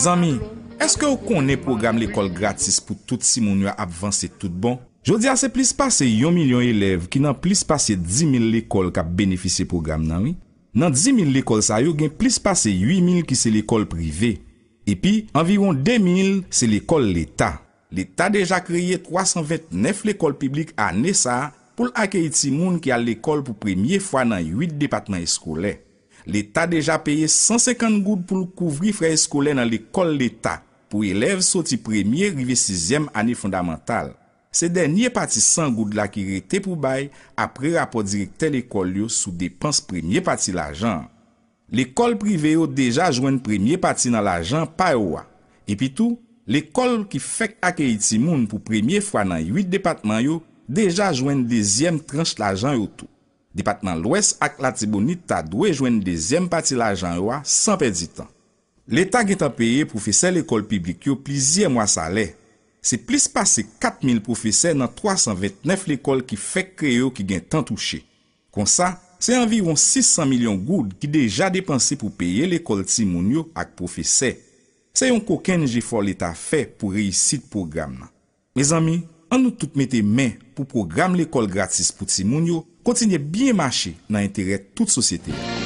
Zami, eske ou konen program l'ekol gratis pou tout si moun yo a avanse tout bon? Jodi a se plis pase yon milyon eleve ki nan plis pase 10.000 l'ekol ka benefise program nan we? Nan 10.000 l'ekol sa yo gen plis pase 8.000 ki se l'ekol prive. Epi, anviron 2.000 se l'ekol l'Etat. L'Etat deja kreye 329 l'ekol publik a Nessa pou l'akeyit si moun ki a l'ekol pou premye fwa nan 8 departman eskoley. L'Etat deja peye 150 goud pou l'kouvri frai skole nan l'Ekol l'Etat pou eleve soti 1e rive 6e ane fondamental. Se denye pati 100 goud la ki rete pou bay apre rapor direkte l'Ekol yo sou depans 1e pati l'ajan. L'Ekol prive yo deja jwen 1e pati nan l'ajan pa yo wa. E pi tou, l'Ekol ki fek ake iti moun pou 1e fwa nan 8 depatman yo deja jwen 2e tranche l'ajan yo tou. Dipatman lwes ak la tibouni ta dwe jwen dezyem pati la jan ywa san pedi tan. L'Etat gen tan peye pou fese l'ekol piblik yo plizye mwa sa le. Se plis pase 4000 pou fese nan 329 l'ekol ki fe kre yo ki gen tan touche. Kon sa, se anvi yon 600 milyon goud ki deja depanse pou peye l'ekol ti moun yo ak pou fese. Se yon koken jifor l'Etat fe pou reisit program nan. Me zami, an nou tout mette men pou program l'ekol gratis pou ti moun yo, kontinye byen mache nan entere tout sosyete.